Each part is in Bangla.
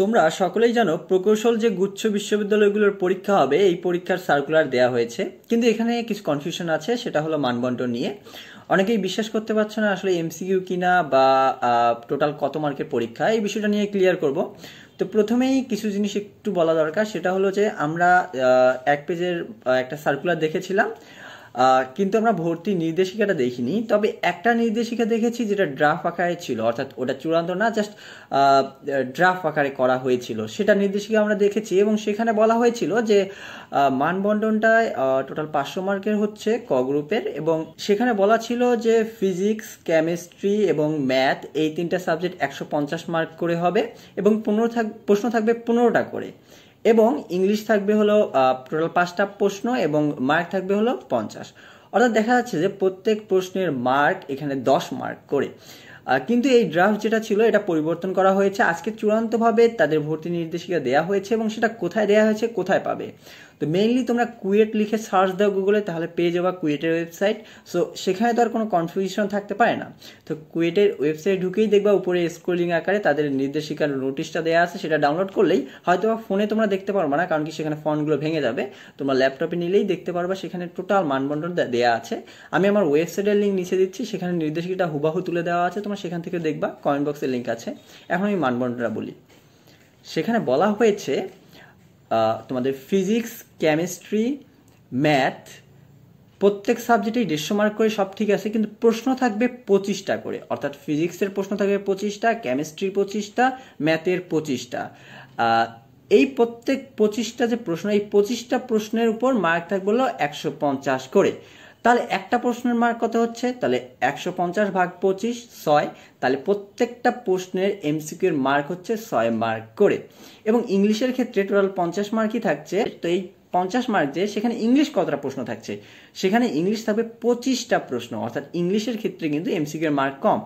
তোমরা সকলেই জানো প্রকৌশল যে গুচ্ছ বিশ্ববিদ্যালয়গুলোর পরীক্ষা হবে এই পরীক্ষার সার্কুলার দেয়া হয়েছে কিন্তু এখানে কিছু কনফিউশন আছে সেটা হলো মানবন্ড নিয়ে অনেকেই বিশ্বাস করতে পারছে না আসলে এমসিকিউ কিনা বা টোটাল কত মার্কের পরীক্ষা এই বিষয়টা নিয়ে ক্লিয়ার করব তো প্রথমেই কিছু জিনিস একটু বলা দরকার সেটা হলো যে আমরা এক পেজের একটা সার্কুলার দেখেছিলাম কিন্তু আমরা ভর্তি নির্দেশিকাটা দেখিনি তবে একটা নির্দেশিকা দেখেছি যেটা ড্রাফ আকারে ছিল অর্থাৎ ওটা চূড়ান্ত না জাস্ট ড্রাফ আকারে করা হয়েছিল সেটা নির্দেশিকা আমরা দেখেছি এবং সেখানে বলা হয়েছিল যে মানবন্ধনটায় টোটাল পাঁচশো মার্কের হচ্ছে ক গ্রুপের এবং সেখানে বলা ছিল যে ফিজিক্স কেমিস্ট্রি এবং ম্যাথ এই তিনটা সাবজেক্ট একশো পঞ্চাশ মার্ক করে হবে এবং পনেরো থাক প্রশ্ন থাকবে পনেরোটা করে এবং ইংলিশ থাকবে হলো টোটাল পাঁচটা প্রশ্ন এবং মার্ক থাকবে হলো পঞ্চাশ অর্থাৎ দেখা যাচ্ছে যে প্রত্যেক প্রশ্নের মার্ক এখানে দশ মার্ক করে কিন্তু এই ড্রাফট যেটা ছিল এটা পরিবর্তন করা হয়েছে আজকে চূড়ান্তভাবে তাদের ভর্তি নির্দেশিকা দেওয়া হয়েছে এবং সেটা কোথায় দেওয়া হয়েছে কোথায় পাবে তো মেইনলি তোমরা কুয়েট লিখে সার্চ দাও গুগলে তাহলে পেয়ে যাবা কুয়েটের ওয়েবসাইট সো সেখানে তো আর কোনো কনফিউশন থাকতে পারে না তো কুয়েটের ওয়েবসাইট ঢুকেই দেখবা উপরে স্ক্রোলিং আকারে তাদের নির্দেশিকার নোটিশটা দেওয়া আছে সেটা ডাউনলোড করলেই হয়তো ফোনে তোমরা দেখতে পারবে না কারণ কি সেখানে ফোনগুলো ভেঙে যাবে তোমরা ল্যাপটপে নিলেই দেখতে পারবা সেখানে টোটাল মানবন্ধন দেওয়া আছে আমি আমার ওয়েবসাইটের লিঙ্ক নিচে দিচ্ছি সেখানে নির্দেশিকাটা হুবাহু তুলে দেওয়া আছে তোমার সেখান থেকে দেখবা কমেন্ট বক্সে লিঙ্ক আছে এখন আমি মানবন্ডরা বলি সেখানে বলা হয়েছে তোমাদের ফিজিক্স কেমিস্ট্রি ম্যাথ প্রত্যেক সাবজেক্টেই দেড়শো মার্ক করে সব ঠিক আছে কিন্তু প্রশ্ন থাকবে পঁচিশটা করে অর্থাৎ ফিজিক্সের প্রশ্ন থাকবে পঁচিশটা কেমিস্ট্রির পঁচিশটা ম্যাথের পঁচিশটা এই প্রত্যেক পঁচিশটা যে প্রশ্ন এই পঁচিশটা প্রশ্নের উপর মার্ক থাকবে একশো পঞ্চাশ করে তাহলে একটা প্রশ্নের মার্ক কত হচ্ছে তাহলে একশো পঞ্চাশ ভাগ পঁচিশ ছয় তাহলে প্রত্যেকটা প্রশ্নের এমসিকিউর মার্ক হচ্ছে ছয় মার্ক করে এবং ইংলিশের ক্ষেত্রে টোটাল পঞ্চাশ মার্কই থাকছে তো এই পঞ্চাশ মার্ক যে সেখানে ইংলিশ কতটা প্রশ্ন থাকছে সেখানে ইংলিশ থাকবে পঁচিশটা প্রশ্ন অর্থাৎ ইংলিশের ক্ষেত্রে কিন্তু এমসিকিউর মার্ক কম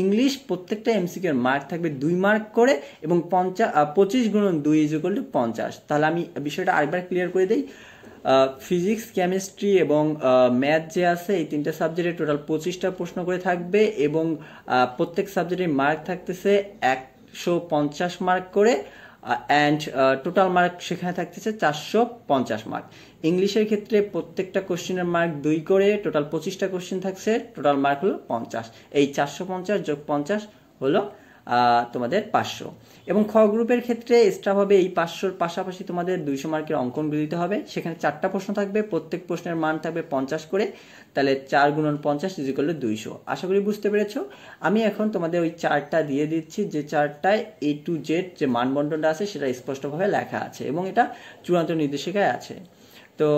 ইংলিশ প্রত্যেকটা এমসিকিউর মার্ক থাকবে দুই মার্ক করে এবং পঞ্চাশ পঁচিশ গুণন দুই ইজ পঞ্চাশ তাহলে আমি বিষয়টা আরেকবার ক্লিয়ার করে দিই ফিজিক্স কেমিস্ট্রি এবং ম্যাথ যে আছে এই তিনটা সাবজেক্টে টোটাল পঁচিশটা প্রশ্ন করে থাকবে এবং প্রত্যেক সাবজেক্টের মার্ক থাকতেছে একশো পঞ্চাশ মার্ক করে অ্যান্ড টোটাল মার্ক সেখানে থাকতেছে চারশো পঞ্চাশ মার্ক ইংলিশের ক্ষেত্রে প্রত্যেকটা কোশ্চেনের মার্ক দুই করে টোটাল পঁচিশটা কোশ্চেন থাকছে টোটাল মার্ক হলো পঞ্চাশ এই চারশো পঞ্চাশ যোগ পঞ্চাশ হলো তোমাদের পাঁচশো এবং খ গ্রুপের ক্ষেত্রে এক্সট্রা হবে এই পাঁচশোর পাশাপাশি তোমাদের দুইশো মার্কের অঙ্কন দিতে হবে সেখানে চারটা প্রশ্ন থাকবে প্রত্যেক প্রশ্নের মান থাকবে পঞ্চাশ করে তাহলে চার গুণন পঞ্চাশ ইজি করলে দুইশো আশা করি বুঝতে পেরেছো আমি এখন তোমাদের ওই চারটা দিয়ে দিচ্ছি যে চারটায় এ টু জেড যে মানবন্ডনটা আছে সেটা স্পষ্টভাবে লেখা আছে এবং এটা চূড়ান্ত নির্দেশিকায় আছে তো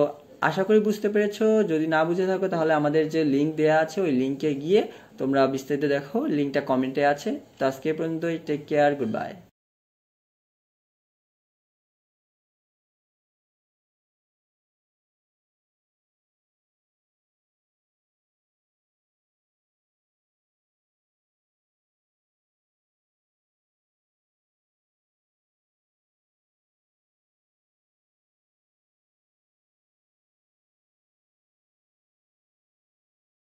আশা করি বুঝতে পেরেছো যদি না বুঝে থাকো তাহলে আমাদের যে লিঙ্ক দেওয়া আছে ওই লিঙ্কে গিয়ে তোমরা বিস্তারিত দেখো লিঙ্কটা কমেন্টে আছে তো আজকে পর্যন্ত টেক কেয়ার গুড বাই